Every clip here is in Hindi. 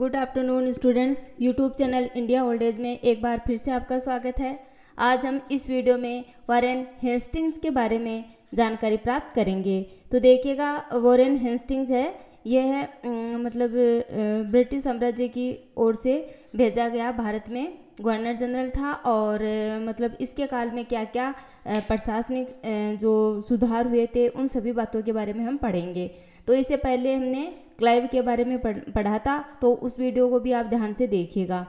good afternoon students YouTube channel India old age में एक बार फिर से आपका स्वागत है आज हम इस वीडियो में वॉरेन हेस्टिंग्स के बारे में जानकारी प्राप्त करेंगे तो देखिएगा वॉरेन हेस्टिंग्स है यह मतलब ब्रिटिश साम्राज्य की ओर से भेजा गया भारत में गवर्नर जनरल था और मतलब इसके काल में क्या क्या प्रशासनिक जो सुधार हुए थे उन सभी बातों के बारे में हम पढ़ेंगे तो इससे पहले हमने क्लाइव के बारे में पढ़ा था तो उस वीडियो को भी आप ध्यान से देखिएगा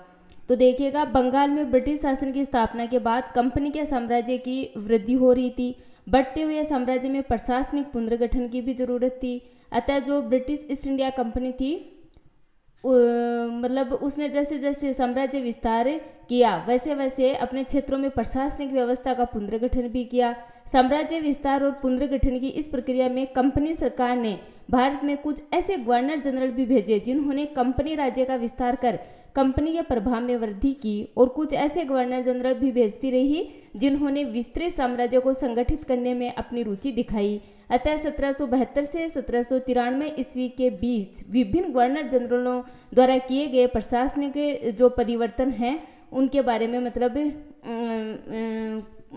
तो देखिएगा बंगाल में ब्रिटिश शासन की स्थापना के बाद कंपनी के साम्राज्य की वृद्धि हो रही थी बढ़ते हुए साम्राज्य में प्रशासनिक पुनर्गठन की भी जरूरत थी अतः जो ब्रिटिश ईस्ट इंडिया कंपनी थी मतलब उसने जैसे जैसे साम्राज्य विस्तार किया वैसे वैसे अपने क्षेत्रों में प्रशासनिक व्यवस्था का पुनर्गठन भी किया साम्राज्य विस्तार और पुनर्गठन की इस प्रक्रिया में कंपनी सरकार ने भारत में कुछ ऐसे गवर्नर जनरल भी भेजे जिन्होंने कंपनी राज्य का विस्तार कर कंपनी के प्रभाव में वृद्धि की और कुछ ऐसे गवर्नर जनरल भी भेजती रही जिन्होंने विस्तृत साम्राज्य को संगठित करने में अपनी रुचि दिखाई अतः सत्रह से सत्रह ईस्वी के बीच विभिन्न गवर्नर जनरलों द्वारा किए गए प्रशासनिक जो परिवर्तन हैं उनके बारे में मतलब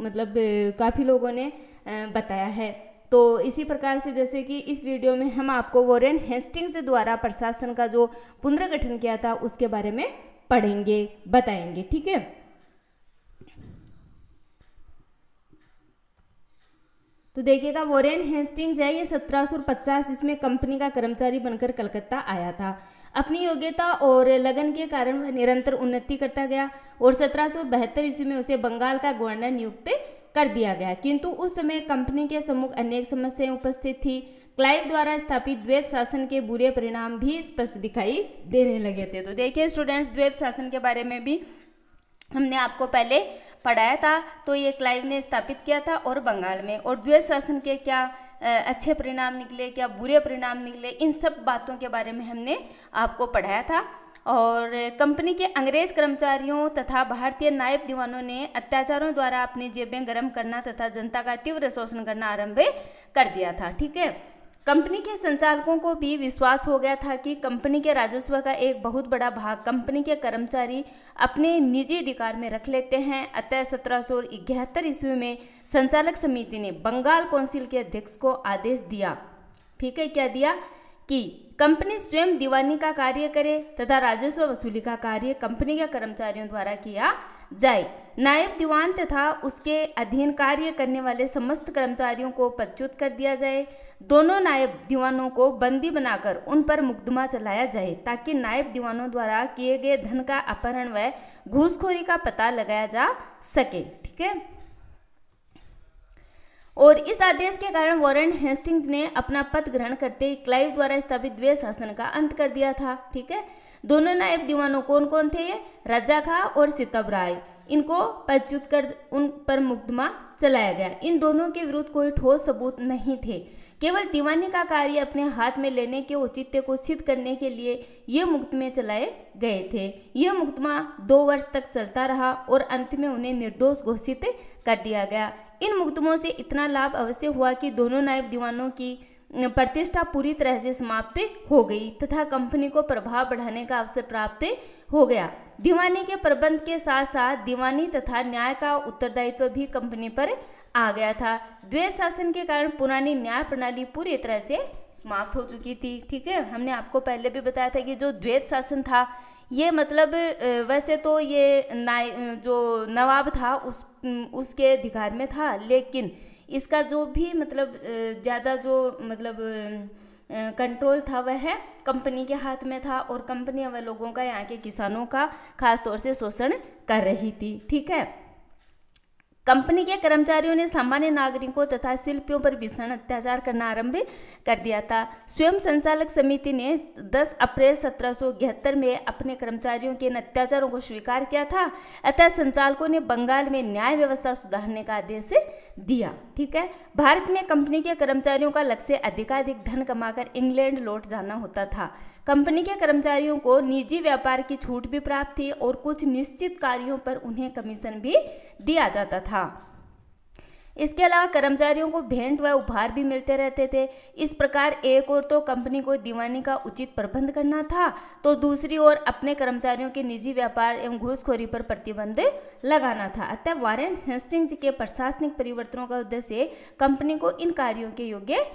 मतलब काफ़ी लोगों ने बताया है तो इसी प्रकार से जैसे कि इस वीडियो में हम आपको वॉरेन हेस्टिंग्स द्वारा प्रशासन का जो पुनर्गठन किया था उसके बारे में पढ़ेंगे बताएंगे ठीक है तो देखिएगा वॉरेन हेस्टिंग्स है ये सत्रह सौ पचास इसमें कंपनी का कर्मचारी बनकर कलकत्ता आया था अपनी योग्यता और लगन के कारण वह निरंतर उन्नति करता गया और सत्रह ईस्वी में उसे बंगाल का गवर्नर नियुक्त कर दिया गया किंतु उस समय कंपनी के सम्मुख अनेक समस्याएं उपस्थित थी क्लाइव द्वारा स्थापित द्वैत शासन के बुरे परिणाम भी स्पष्ट दिखाई देने लगे थे तो देखिए स्टूडेंट्स द्वैत शासन के बारे में भी हमने आपको पहले पढ़ाया था तो ये क्लाइव ने स्थापित किया था और बंगाल में और द्वैत शासन के क्या अच्छे परिणाम निकले क्या बुरे परिणाम निकले इन सब बातों के बारे में हमने आपको पढ़ाया था और कंपनी के अंग्रेज कर्मचारियों तथा भारतीय नायब दीवानों ने अत्याचारों द्वारा अपनी जेबें गर्म करना तथा जनता का तीव्र शोषण करना आरंभ कर दिया था ठीक है कंपनी के संचालकों को भी विश्वास हो गया था कि कंपनी के राजस्व का एक बहुत बड़ा भाग कंपनी के कर्मचारी अपने निजी अधिकार में रख लेते हैं अतः सत्रह सौ इकहत्तर ईस्वी में संचालक समिति ने बंगाल काउंसिल के अध्यक्ष को आदेश दिया ठीक है क्या दिया कि कंपनी स्वयं दीवानी का कार्य करे तथा राजस्व वसूली का कार्य कंपनी के कर्मचारियों द्वारा किया जाए नायब दीवान तथा उसके अधीन कार्य करने वाले समस्त कर्मचारियों को पदच्युत कर दिया जाए दोनों नायब दीवानों को बंदी बनाकर उन पर मुकदमा चलाया जाए ताकि नायब दीवानों द्वारा किए गए धन का अपहरण व घूसखोरी का पता लगाया जा सके ठीक है और इस आदेश के कारण वॉरेन हेस्टिंग्स ने अपना पद ग्रहण करते ही क्लाइव द्वारा स्थापित द्वे शासन का अंत कर दिया था ठीक है दोनों नायब दीवानों कौन कौन थे ये रजा खा और सितब राय इनको परच्युत कर उन पर मुकदमा चलाया गया इन दोनों के विरुद्ध कोई ठोस सबूत नहीं थे केवल दीवानी का कार्य अपने हाथ में लेने के औचित्य को सिद्ध करने के लिए ये मुकदमे चलाए गए थे यह मुकदमा दो वर्ष तक चलता रहा और अंत में उन्हें निर्दोष घोषित कर दिया गया इन मुकदमों से इतना लाभ अवश्य हुआ कि दोनों नायब दीवानों की प्रतिष्ठा पूरी तरह से समाप्त हो गई तथा कंपनी को प्रभाव बढ़ाने का अवसर प्राप्त हो गया दीवानी के प्रबंध के साथ साथ दीवानी तथा न्याय का उत्तरदायित्व भी कंपनी पर आ गया था द्वैत शासन के कारण पुरानी न्याय प्रणाली पूरी तरह से समाप्त हो चुकी थी ठीक है हमने आपको पहले भी बताया था कि जो द्वैत शासन था ये मतलब वैसे तो ये नाय जो नवाब था उस उसके अधिकार में था लेकिन इसका जो भी मतलब ज़्यादा जो मतलब कंट्रोल था वह कंपनी के हाथ में था और कंपनी वह लोगों का यहाँ के किसानों का खास तौर से शोषण कर रही थी ठीक है कंपनी के कर्मचारियों ने सामान्य नागरिकों तथा शिल्पियों पर भीषण अत्याचार करना आरंभ कर दिया था स्वयं संचालक समिति ने 10 अप्रैल सत्रह में अपने कर्मचारियों के इन अत्याचारों को स्वीकार किया था अतः संचालकों ने बंगाल में न्याय व्यवस्था सुधारने का आदेश दिया ठीक है भारत में कंपनी के कर्मचारियों का लक्ष्य अधिकाधिक धन कमाकर इंग्लैंड लौट जाना होता था कंपनी के कर्मचारियों को निजी व्यापार की छूट भी प्राप्त थी और कुछ निश्चित कार्यों पर उन्हें कमीशन भी दिया जाता था था इसके अलावा कर्मचारियों को भेंट व उपहार भी मिलते रहते थे इस प्रकार एक ओर तो कंपनी को दीवानी का उचित प्रबंध करना था तो दूसरी ओर अपने कर्मचारियों के निजी व्यापार एवं घूसखोरी पर प्रतिबंध लगाना था अतः वारेन हेस्टिंग्स के प्रशासनिक परिवर्तनों का उद्देश्य कंपनी को इन कार्यों के योग्य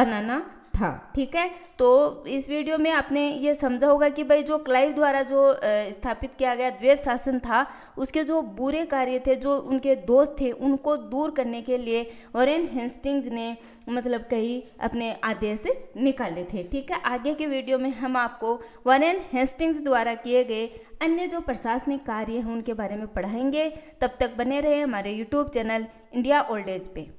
बनाना था ठीक है तो इस वीडियो में आपने ये समझा होगा कि भाई जो क्लाइव द्वारा जो स्थापित किया गया द्वैत शासन था उसके जो बुरे कार्य थे जो उनके दोस्त थे उनको दूर करने के लिए वॉरेन हेस्टिंग्स ने मतलब कहीं अपने आदेश निकाले थे ठीक है आगे के वीडियो में हम आपको वॉरेन हेस्टिंग्स द्वारा किए गए अन्य जो प्रशासनिक कार्य हैं उनके बारे में पढ़ाएंगे तब तक बने रहे हमारे YouTube channel India old age पे